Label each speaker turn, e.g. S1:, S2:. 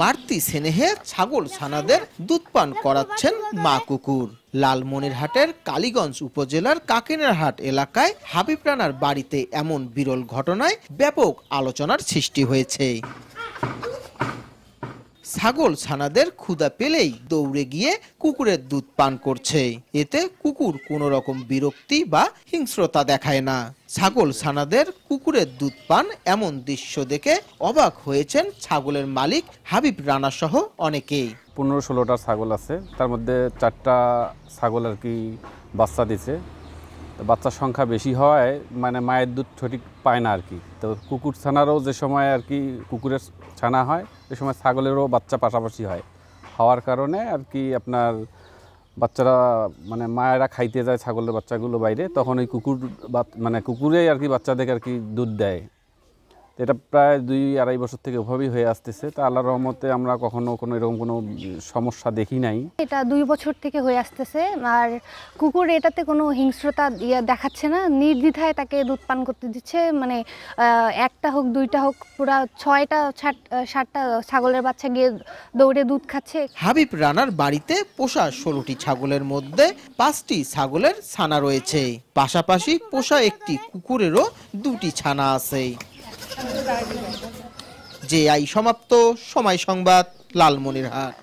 S1: মারতি সেনেহে ছাগল ছানাদের দুধ পান করাচ্ছেন মা কুকুর লালমনিরহাটের কালীগঞ্জ উপজেলার কাকিনারহাট এলাকায় হাবিব রানার বাড়িতে এমন বিরল ঘটনায় ব্যাপক আলোচনার সৃষ্টি হয়েছে ছাগল ছানাদের ক্ষুদা পেলেই দৌড়ে গিয়ে কুকুরের দুধ পান করছে এতে কুকুর কোনো রকম বিরক্তি বা হিংস্রতা দেখায় না ছাগল ছানাদের কুকুরের দুধ পান এমন দৃশ্য দেখে অবাক হয়েছেন ছাগলের মালিক হাবিব রানা সহ অনেকেই
S2: পনেরো ষোলোটা ছাগল আছে তার মধ্যে চারটা ছাগল আর কি বাচ্চা দিছে বাচ্চার সংখ্যা বেশি হওয়ায় মানে মায়ের দুধ সঠিক পায় না আর কি তো কুকুর ছানারও যে সময় আর কি কুকুরের ছানা হয় সে সময় ছাগলেরও বাচ্চা পাশাপাশি হয় হওয়ার কারণে আর কি আপনার বাচ্চারা মানে মায়েরা খাইতে যায় ছাগলের বাচ্চাগুলো বাইরে তখন ওই কুকুর মানে কুকুরেই আর কি বাচ্চাদেরকে আর কি দুধ দেয় এটা প্রায় দুই আড়াই বছর থেকে ওভাবেই হয়ে আসতেছে তা আল্লাহর রহমতে আমরা কখনো কোনো এরকম কোনো সমস্যা দেখি নাই
S3: এটা দুই বছর থেকে হয়ে আসতেছে আর কুকুর এটাতে কোনো হিংস্রতা দেখাচ্ছে না নির্দ্বিধায় তাকে দুধ পান করতে দিচ্ছে মানে একটা হোক দুইটা হোক পুরা ছয়টা সাতটা ছাগলের বাচ্চা গিয়ে দৌড়ে দুধ খাচ্ছে
S1: হাবিব রানার বাড়িতে পোষা ষোলোটি ছাগলের মধ্যে পাঁচটি ছাগলের ছানা রয়েছে পাশাপাশি পোষা একটি কুকুরেরও দুটি ছানা আছে জি আই সমাপ্ত সময় সংবাদ লালমনিরহাট